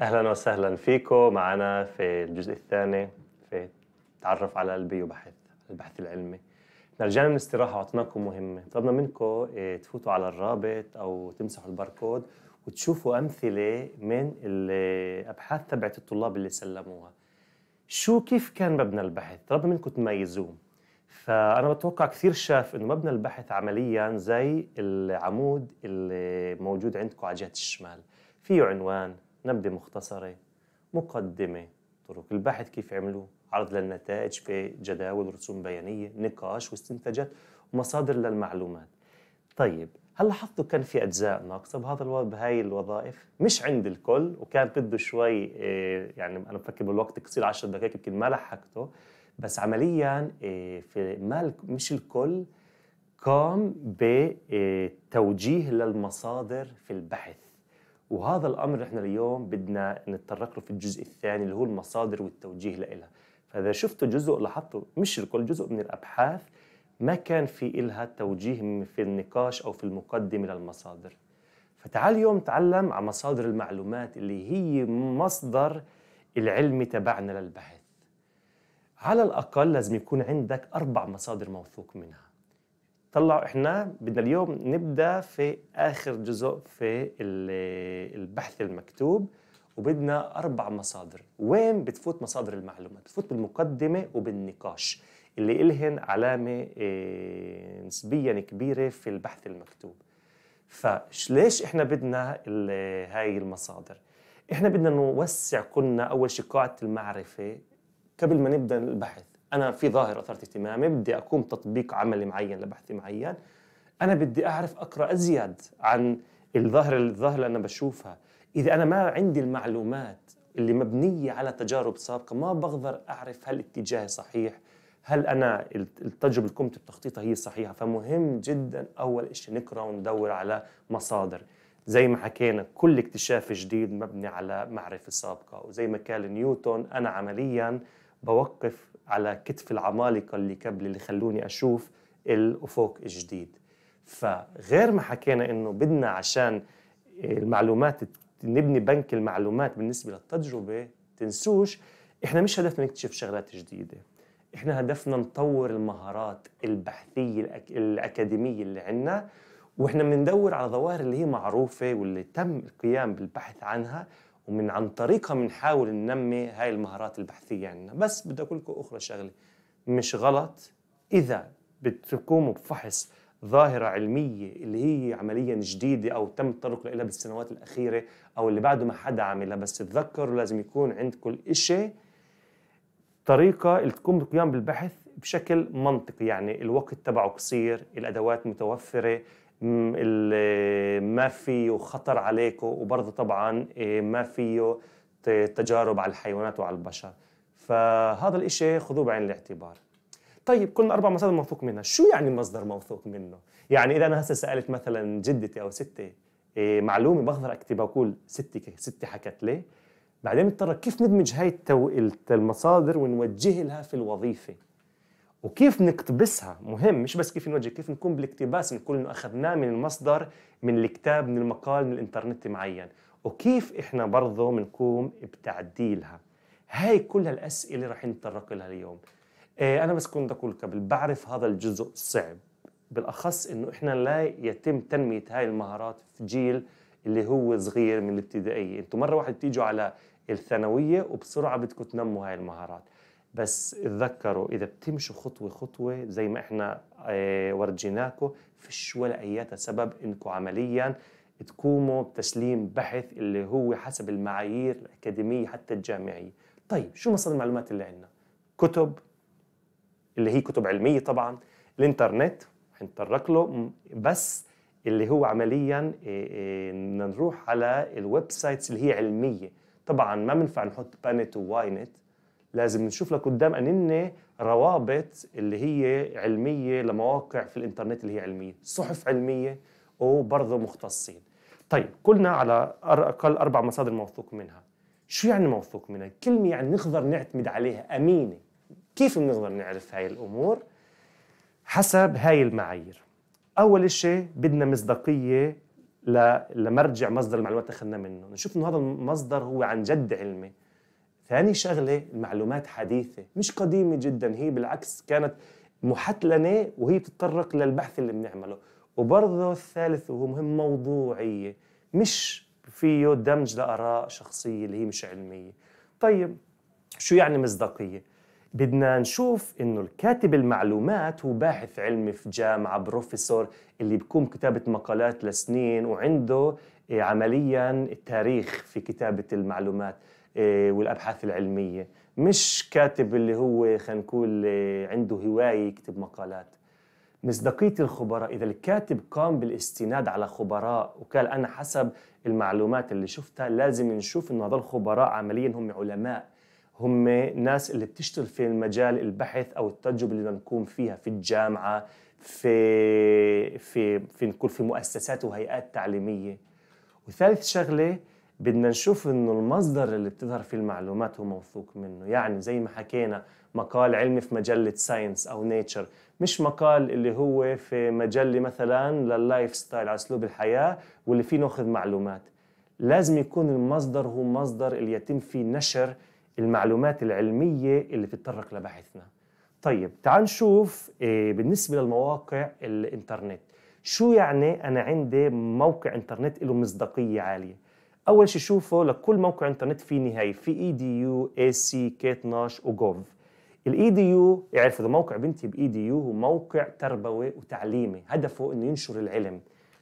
اهلا وسهلا فيكم معنا في الجزء الثاني في تعرف على البيو بحث البحث العلمي رجعنا من الاستراحه واعطيناكم مهمه طلبنا منكم إيه، تفوتوا على الرابط او تمسحوا الباركود وتشوفوا امثله من الابحاث تبعت الطلاب اللي سلموها شو كيف كان مبنى البحث طلبنا منكم تميزوه فانا بتوقع كثير شاف انه مبنى البحث عمليا زي العمود اللي موجود عندكم على جهه الشمال فيه عنوان نبذة مختصرة مقدمة طرق البحث كيف عملوا عرض للنتائج في جداول ورسوم بيانية نقاش واستنتاجات ومصادر للمعلومات طيب هل لاحظتوا كان في اجزاء ناقصه بهذا الوضع بهاي الوظائف مش عند الكل وكان بده شوي إيه يعني انا بفكر بالوقت قصير 10 دقائق يمكن ما لحقته بس عمليا إيه في مال مش الكل قام بتوجيه آه، للمصادر في البحث وهذا الامر احنا اليوم بدنا نتطرق له في الجزء الثاني اللي هو المصادر والتوجيه لها فاذا شفتوا جزء لاحظتوا مش الكل جزء من الابحاث ما كان في إلها توجيه في النقاش أو في المقدمة للمصادر فتعال اليوم نتعلم عن مصادر المعلومات اللي هي مصدر العلمي تبعنا للبحث على الأقل لازم يكون عندك أربع مصادر موثوق منها طلعوا احنا بدنا اليوم نبدا في اخر جزء في البحث المكتوب وبدنا اربع مصادر وين بتفوت مصادر المعلومات بتفوت بالمقدمه وبالنقاش اللي إلهن علامة آه، نسبيا كبيرة في البحث المكتوب فليش إحنا بدنا هاي المصادر؟ إحنا بدنا نوسع قلنا أول شيء قاعدة المعرفة قبل ما نبدأ البحث انا في ظاهره اثارت اهتمامي بدي اقوم تطبيق عملي معين لبحث معين انا بدي اعرف اقرا ازيد عن الظاهره الظاهره اللي انا بشوفها اذا انا ما عندي المعلومات اللي مبنيه على تجارب سابقه ما بقدر اعرف هل اتجاهي صحيح هل انا التجربه اللي قمت بتخطيطها هي صحيحه فمهم جدا اول شيء نقرا وندور على مصادر زي ما حكينا كل اكتشاف جديد مبني على معرفه سابقه وزي ما قال نيوتن انا عمليا بوقف على كتف العمالقه اللي قبل اللي خلوني اشوف الافق الجديد فغير ما حكينا انه بدنا عشان المعلومات نبني بنك المعلومات بالنسبه للتجربه تنسوش احنا مش هدفنا نكتشف شغلات جديده احنا هدفنا نطور المهارات البحثيه الأك... الاكاديميه اللي عندنا واحنا بندور على ظواهر اللي هي معروفه واللي تم القيام بالبحث عنها ومن عن طريقها بنحاول ننمي هاي المهارات البحثيه عندنا بس بدي اقول لكم اخرى شغله مش غلط اذا بتقوموا بفحص ظاهرة علمية اللي هي عمليا جديدة أو تم التطرق لها بالسنوات الأخيرة أو اللي بعده ما حدا عملها بس تذكروا لازم يكون عندكم الإشي طريقة اللي تقوم بالقيام بالبحث بشكل منطقي يعني الوقت تبعه قصير الأدوات متوفرة ما فيه خطر عليكم وبرضه طبعا إيه، ما فيه تجارب على الحيوانات وعلى البشر فهذا الإشي خذوه بعين الاعتبار طيب كل اربع مصادر موثوق منها شو يعني مصدر موثوق منه يعني اذا انا هسه سالت مثلا جدتي او ستي إيه، معلومه بقدر اكتبها اقول ستي ستي حكت لي بعدين بضطر كيف ندمج هاي المصادر ونوجه لها في الوظيفه وكيف نقتبسها مهم مش بس كيف نوجه كيف نكون بالاقتباس نقول انه اخذناه من المصدر من الكتاب من المقال من الانترنت معين وكيف احنا برضه بنقوم بتعديلها هاي كل الاسئله رح نتطرق لها اليوم إيه انا بس كنت اقول قبل بعرف هذا الجزء صعب بالاخص انه احنا لا يتم تنميه هاي المهارات في جيل اللي هو صغير من الابتدائيه انتم مره واحده بتيجوا على الثانويه وبسرعه بدكم تنموا هاي المهارات بس اتذكروا اذا بتمشوا خطوه خطوه زي ما احنا آه، ورجيناكم فيش ولا اي سبب انكم عمليا تقوموا بتسليم بحث اللي هو حسب المعايير الاكاديميه حتى الجامعيه طيب شو مصدر المعلومات اللي عندنا كتب اللي هي كتب علميه طبعا الانترنت حنتطرق له بس اللي هو عمليا آه، آه، نروح على الويب سايتس اللي هي علميه طبعا ما بنفع نحط بانت وواينت لازم نشوف لقدام أنن روابط اللي هي علمية لمواقع في الإنترنت اللي هي علمية صحف علمية وبرضه مختصين طيب قلنا على أقل أربع مصادر موثوق منها شو يعني موثوق منها؟ كلمة يعني نقدر نعتمد عليها أمينة كيف بنقدر نعرف هاي الأمور؟ حسب هاي المعايير أول شيء بدنا مصداقية لمرجع مصدر المعلومات اللي اخذنا منه نشوف انه هذا المصدر هو عن جد علمي ثاني شغله المعلومات حديثه مش قديمه جدا هي بالعكس كانت محتلنه وهي بتتطرق للبحث اللي بنعمله وبرضه الثالث وهو مهم موضوعيه مش فيه دمج لاراء شخصيه اللي هي مش علميه طيب شو يعني مصداقيه بدنا نشوف انه الكاتب المعلومات هو باحث علمي في جامعه بروفيسور اللي بيكون كتابه مقالات لسنين وعنده آه، عمليا التاريخ في كتابه المعلومات إيه، والابحاث العلميه مش كاتب اللي هو خلينا نقول إيه، عنده هوايه يكتب مقالات مصداقيه الخبراء اذا الكاتب قام بالاستناد على خبراء وقال انا حسب المعلومات اللي شفتها لازم نشوف انه هذول الخبراء عمليا هم علماء هم ناس اللي بتشتغل في المجال البحث او التجربه اللي نقوم فيها في الجامعه في في في نقول في مؤسسات وهيئات تعليميه وثالث شغله بدنا نشوف انه المصدر اللي بتظهر فيه المعلومات هو موثوق منه يعني زي ما حكينا مقال علمي في مجلة ساينس أو نيتشر مش مقال اللي هو في مجلة مثلا لللايف ستايل على أسلوب الحياة واللي فيه ناخذ معلومات لازم يكون المصدر هو مصدر اللي يتم فيه نشر المعلومات العلمية اللي بتتطرق لباحثنا طيب تعال نشوف آه، بالنسبة للمواقع الإنترنت شو يعني أنا عندي موقع إنترنت له مصداقية عالية اول شيء شوفه لكل موقع انترنت في نهايه في اي دي يو اي سي كي 12 وجوف الاي دي يو يعرف اذا موقع بنتي باي دي يو هو موقع تربوي وتعليمي هدفه انه ينشر العلم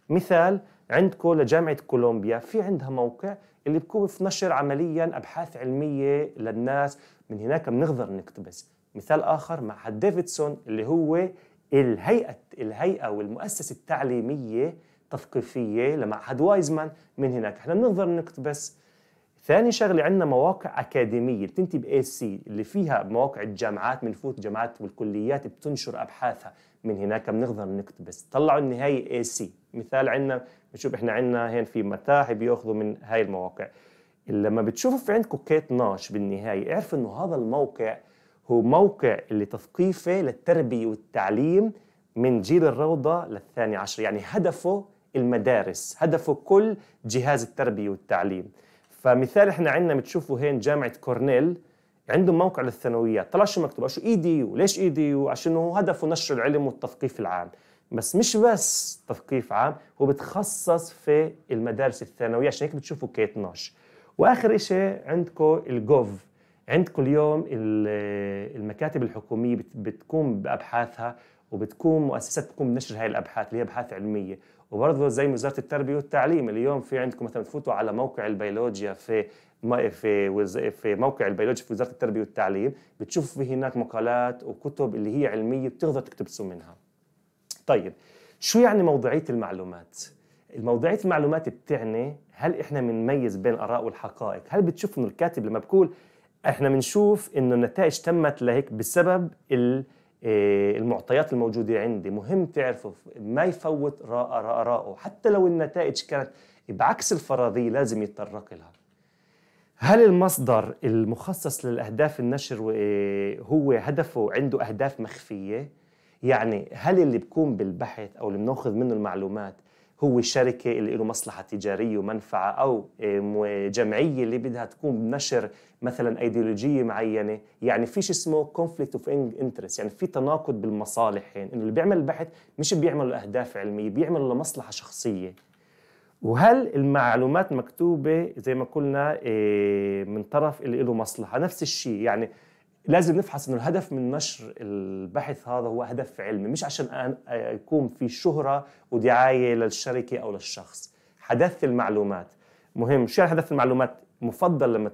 مثال عندكم لجامعه كولومبيا في عندها موقع اللي بكون نشر عمليا ابحاث علميه للناس من هناك بنقدر نقتبس مثال اخر معهد ديفيدسون اللي هو الهيئه الهيئه والمؤسسه التعليميه تثقيفيه لمعهد وايزمان من هناك احنا بنقدر بس ثاني شغله عندنا مواقع اكاديميه بتنتهي باي سي اللي فيها مواقع الجامعات بنفوت جامعات والكليات بتنشر ابحاثها من هناك بنقدر نقتبس طلعوا النهايه اي سي مثال عندنا بنشوف احنا عندنا هين في متاحف بياخذوا من هاي المواقع لما بتشوفوا في عندكم كيت ناش بالنهايه اعرفوا انه هذا الموقع هو موقع اللي تثقيفه للتربيه والتعليم من جيل الروضه للثاني عشر يعني هدفه المدارس هدفه كل جهاز التربية والتعليم فمثال احنا عندنا بتشوفوا هين جامعة كورنيل عندهم موقع للثانويات طلع شو مكتوب شو اي دي يو ليش اي دي يو هو هدفه نشر العلم والتثقيف العام بس مش بس تثقيف عام هو بتخصص في المدارس الثانوية عشان هيك بتشوفوا كي 12 واخر شيء عندكم الجوف عندكم اليوم المكاتب الحكومية بتقوم بأبحاثها وبتكون مؤسسات بتقوم بنشر هاي الأبحاث اللي هي أبحاث علمية وبرضه زي وزاره التربيه والتعليم اليوم في عندكم مثلا تفوتوا على موقع البيولوجيا في في وز... في موقع البيولوجيا في وزاره التربيه والتعليم بتشوف في هناك مقالات وكتب اللي هي علميه بتقدر تكتبسوا منها. طيب شو يعني موضوعيه المعلومات؟ الموضوعية المعلومات بتعني هل احنا بنميز بين الاراء والحقائق؟ هل بتشوف انه الكاتب لما بقول احنا بنشوف انه النتائج تمت لهيك بسبب ال... آه، المعطيات الموجودة عندي مهم تعرفوا ما يفوت آراءه حتى لو النتائج كانت بعكس الفرضية لازم يتطرق لها هل المصدر المخصص للأهداف النشر آه، هو هدفه عنده أهداف مخفية؟ يعني هل اللي بكون بالبحث أو اللي بناخذ منه المعلومات هو الشركة اللي له مصلحة تجارية ومنفعة أو جمعية اللي بدها تكون بنشر مثلا أيديولوجية معينة يعني في شيء اسمه كونفليكت اوف انترست يعني في تناقض بالمصالح يعني إنه اللي بيعمل البحث مش بيعمل لأهداف علمية بيعمل لمصلحة شخصية وهل المعلومات مكتوبة زي ما قلنا إيه، من طرف اللي له مصلحة نفس الشيء يعني لازم نفحص انه الهدف من نشر البحث هذا هو هدف علمي مش عشان يكون في شهره ودعايه للشركه او للشخص حدث المعلومات مهم شو يعني حدث المعلومات مفضل لما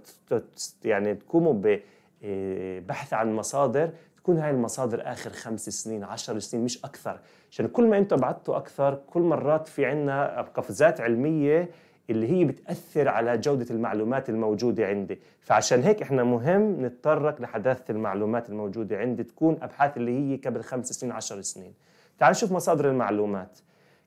يعني تقوموا ببحث آه، عن مصادر تكون هاي المصادر اخر خمس سنين عشر سنين مش اكثر عشان كل ما انتم بعدتوا اكثر كل مرات في عنا قفزات علميه اللي هي بتأثر على جودة المعلومات الموجودة عندي فعشان هيك احنا مهم نتطرق لحداثة المعلومات الموجودة عندي تكون أبحاث اللي هي قبل خمس سنين عشر سنين تعال نشوف مصادر المعلومات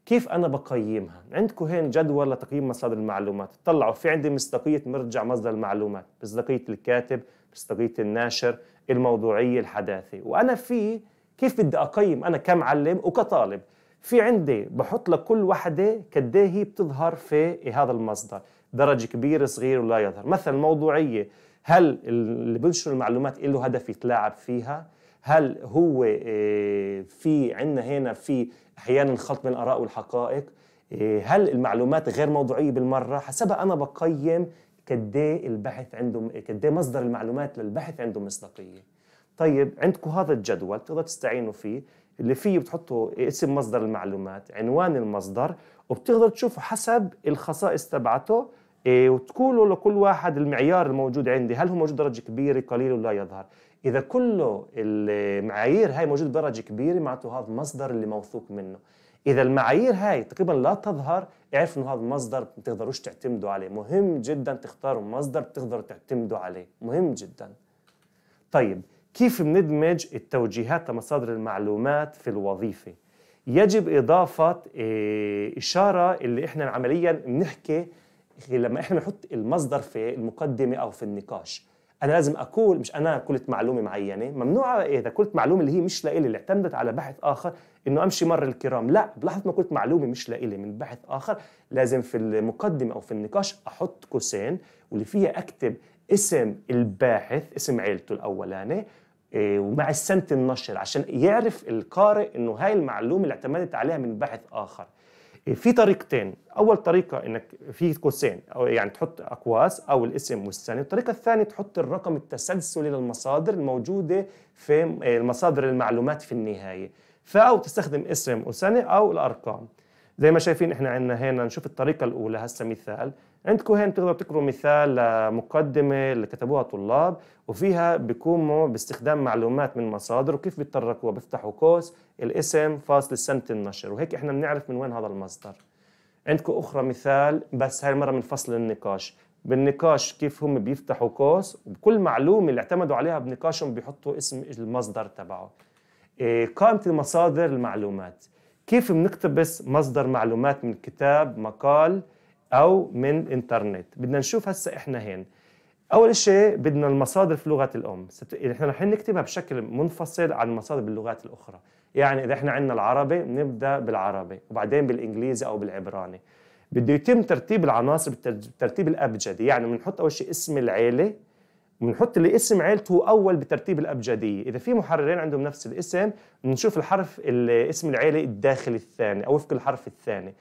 كيف أنا بقيمها؟ عندكم هين جدول لتقييم مصادر المعلومات طلعوا في عندي مصداقية مرجع مصدر المعلومات مصداقية الكاتب مصداقية الناشر الموضوعية الحداثة وأنا في كيف بدي أقيم أنا كمعلم وكطالب في عندي بحط لكل وحده قد إيه هي بتظهر في هذا المصدر درجه كبيره صغيره ولا يظهر مثلا موضوعيه هل اللي بنشر المعلومات له هدف يتلاعب فيها هل هو آه، في عندنا هنا في احيانا خلط بين الاراء والحقائق آه، هل المعلومات غير موضوعيه بالمره حسبها انا بقيم قد إيه البحث عنده قد إيه مصدر المعلومات للبحث عنده مصداقيه طيب عندكم هذا الجدول تقدر تستعينوا فيه اللي فيه بتحطوا اسم مصدر المعلومات عنوان المصدر وبتقدر تشوفه حسب الخصائص تبعته إيه، وتقولوا لكل واحد المعيار الموجود عندي هل هو موجود درجة كبيرة قليل ولا يظهر إذا كله المعايير هاي موجود درجة كبيرة معناته هذا مصدر اللي موثوق منه إذا المعايير هاي تقريبا لا تظهر اعرف إنه هذا مصدر بتقدروش تعتمدوا عليه مهم جدا تختاروا مصدر بتقدروا تعتمدوا عليه مهم جدا طيب كيف بندمج التوجيهات لمصادر المعلومات في الوظيفة يجب إضافة آه، إشارة اللي إحنا عمليا بنحكي لما إحنا بنحط المصدر في المقدمة أو في النقاش أنا لازم أقول مش أنا قلت معلومة معينة ممنوع إذا قلت معلومة اللي هي مش لإلي اللي اعتمدت على بحث آخر إنه أمشي مر الكرام لا بلحظة ما قلت معلومة مش لإلي من بحث آخر لازم في المقدمة أو في النقاش أحط قوسين واللي فيها أكتب اسم الباحث اسم عيلته الأولاني إيه، ومع السنة النشر عشان يعرف القارئ انه هاي المعلومة اللي اعتمدت عليها من باحث اخر إيه، في طريقتين اول طريقة انك في قوسين او يعني تحط اقواس او الاسم والسنة الطريقة الثانية تحط الرقم التسلسلي للمصادر الموجودة في إيه، مصادر المعلومات في النهاية فأو تستخدم اسم وسنة او الارقام زي ما شايفين احنا عندنا هنا نشوف الطريقة الاولى هسه مثال عندكم هين بتقدروا تقروا مثال لمقدمة اللي كتبوها طلاب وفيها بيقوموا باستخدام معلومات من مصادر وكيف بيتطرقوها بيفتحوا قوس الاسم فاصل سنة النشر وهيك احنا بنعرف من وين هذا المصدر عندكم أخرى مثال بس هاي المرة من فصل النقاش بالنقاش كيف هم بيفتحوا قوس وبكل معلومة اللي اعتمدوا عليها بنقاشهم بيحطوا اسم المصدر تبعه إيه، قائمة المصادر المعلومات كيف بنقتبس مصدر معلومات من كتاب مقال او من انترنت بدنا نشوف هسه احنا هين اول شيء بدنا المصادر في لغه الام احنا رح نكتبها بشكل منفصل عن المصادر باللغات الاخرى يعني اذا احنا عندنا العربي بنبدا بالعربي وبعدين بالانجليزي او بالعبراني بده يتم ترتيب العناصر بالترتيب الابجدي يعني بنحط اول شيء اسم العيله بنحط اللي اسم عيلته اول بترتيب الابجديه اذا في محررين عندهم نفس الاسم بنشوف الحرف اسم العيله الداخل الثاني او وفق الحرف الثاني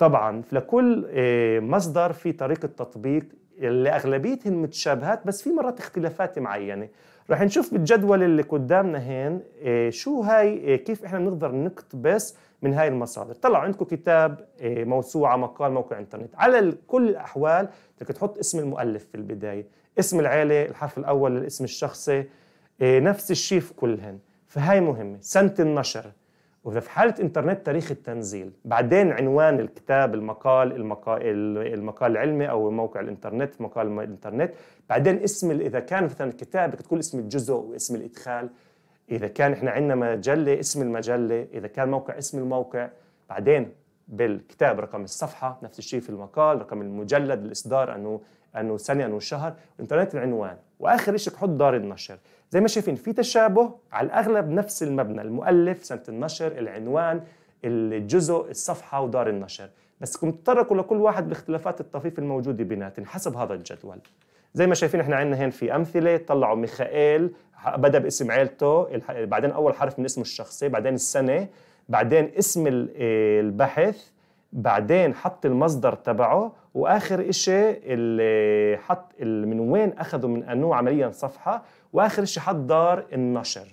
طبعا لكل آه، مصدر في طريقه تطبيق اللي اغلبيتهم متشابهات بس في مرات اختلافات معينه رح نشوف بالجدول اللي قدامنا هين آه، شو هاي آه، كيف احنا بنقدر نقتبس من هاي المصادر طلعوا عندكم كتاب موسوعه مقال موقع انترنت على كل الاحوال بدك تحط اسم المؤلف في البدايه اسم العيله الحرف الاول الاسم الشخصي نفس الشيء في كلهن فهاي مهمه سنه النشر وإذا في حالة إنترنت تاريخ التنزيل بعدين عنوان الكتاب المقال المقال, المقال العلمي أو موقع الإنترنت مقال الإنترنت بعدين اسم إذا كان مثلا الكتاب بدك تقول اسم الجزء واسم الإدخال إذا كان إحنا عندنا مجلة اسم المجلة إذا كان موقع اسم الموقع بعدين بالكتاب رقم الصفحة نفس الشيء في المقال رقم المجلد الإصدار أنه انه سنه انه الشهر انترنت العنوان واخر شيء بحط دار النشر زي ما شايفين في تشابه على الاغلب نفس المبنى المؤلف سنه النشر العنوان الجزء الصفحه ودار النشر بس كنت تطرقوا لكل واحد باختلافات الطفيف الموجوده بيناتهم حسب هذا الجدول زي ما شايفين احنا عندنا هين في امثله طلعوا ميخائيل بدا باسم عيلته بعدين اول حرف من اسمه الشخصي بعدين السنه بعدين اسم آه، البحث بعدين حط المصدر تبعه واخر شيء اللي حط اللي من وين اخذوا من انو عمليا صفحه واخر شيء حط دار النشر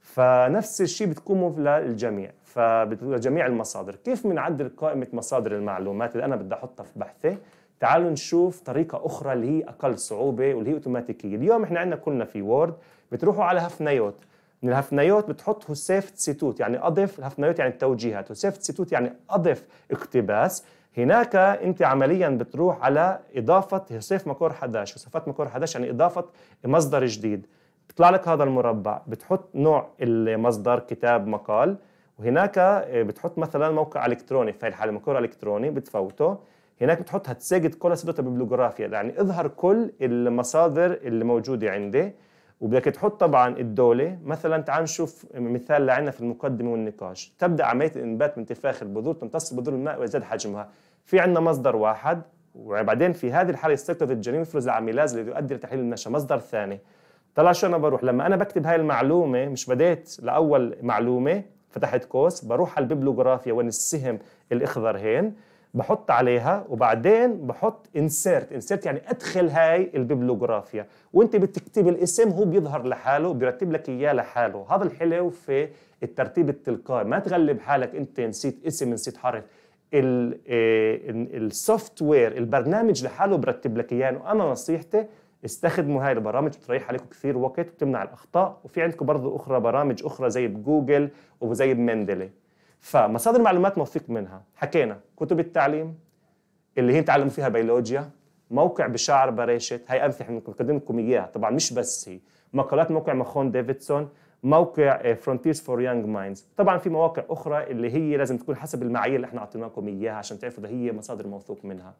فنفس الشيء بتكون للجميع فجميع المصادر كيف بنعدل قائمه مصادر المعلومات اللي انا بدي احطها في بحثي تعالوا نشوف طريقة أخرى اللي هي أقل صعوبة واللي هي أوتوماتيكية اليوم إحنا عندنا كلنا في وورد بتروحوا على هفنيوت من الهفنيوت هو سيفت سيتوت يعني أضف الهفنيوت يعني التوجيهات وسيفت سيتوت يعني أضف اقتباس هناك انت عمليا بتروح على اضافه سيف مكور 11 وصفات مكور 11 يعني اضافه مصدر جديد بيطلع لك هذا المربع بتحط نوع المصدر كتاب مقال وهناك آه، بتحط مثلا موقع الكتروني في الحاله مكور الكتروني بتفوته هناك بتحط هتسجد كل سبته ببلوغرافيا يعني اظهر كل المصادر اللي موجوده عندي وبدك تحط طبعا الدوله مثلا تعال نشوف مثال لعنا في المقدمه والنقاش تبدا عمليه الانبات من تفاخ البذور تمتص بذور الماء ويزداد حجمها في عندنا مصدر واحد وبعدين في هذه الحاله يستيقظ الجنين يفرز العميلاز الذي يؤدي لتحليل النشا مصدر ثاني طلع شو انا بروح لما انا بكتب هاي المعلومه مش بديت لاول معلومه فتحت قوس بروح على الببلوغرافيا وين السهم الاخضر هين بحط عليها وبعدين بحط انسيرت انسيرت يعني ادخل هاي الببلوغرافيا وانت بتكتب الاسم هو بيظهر لحاله بيرتب لك اياه لحاله هذا الحلو في الترتيب التلقائي ما تغلب حالك انت نسيت اسم نسيت حرف السوفت وير آه، البرنامج لحاله برتب لك اياه وانا نصيحتي استخدموا هاي البرامج بتريح عليكم كثير وقت وبتمنع الاخطاء وفي عندكم برضه اخرى برامج اخرى زي بجوجل وزي بمندلي فمصادر معلومات موثوق منها حكينا كتب التعليم اللي هي تعلموا فيها بيولوجيا موقع بشعر بريشت هاي أمثلة احنا لكم إياها طبعا مش بس هي مقالات موقع مخون ديفيدسون موقع فرونتيرز فور يانج مايندز طبعا في مواقع اخرى اللي هي لازم تكون حسب المعايير اللي احنا اعطيناكم اياها عشان تعرفوا ده هي مصادر موثوق منها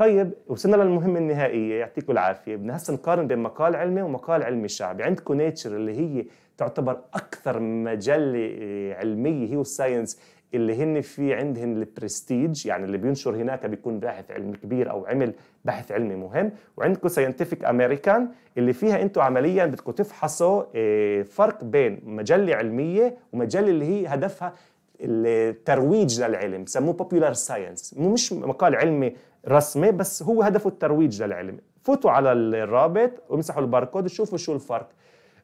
طيب وصلنا للمهمة النهائية يعطيكم العافية بدنا هسه نقارن بين مقال علمي ومقال علمي شعبي عندكم نيتشر اللي هي تعتبر أكثر مجلة آه، علمية هي والساينس اللي هن في عندهن البرستيج يعني اللي بينشر هناك بيكون باحث علمي كبير او عمل بحث علمي مهم وعندكم ساينتفك امريكان اللي فيها انتم عمليا بدكم تفحصوا آه، فرق بين مجله علميه ومجله اللي هي هدفها الترويج للعلم سموه بوبولار ساينس مو مش مقال علمي رسمي بس هو هدفه الترويج للعلم فوتوا على الرابط وامسحوا الباركود وشوفوا شو الفرق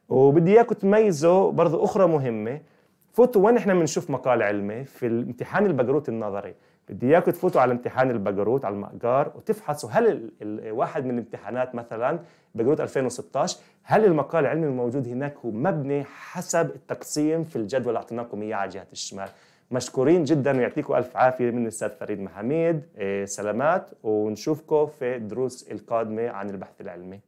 وبدي اياكم تميزوا برضه اخرى مهمه فوتوا وين احنا بنشوف مقال علمي في امتحان البقروت النظري بدي اياكم تفوتوا على امتحان البقروت على المقار وتفحصوا هل واحد من الامتحانات مثلا بقروت 2016 هل المقال العلمي الموجود هناك هو مبني حسب التقسيم في الجدول اللي اعطيناكم اياه على جهه الشمال مشكورين جدا ويعطيكم الف عافيه من الاستاذ فريد محميد إيه، سلامات ونشوفكم في الدروس القادمه عن البحث العلمي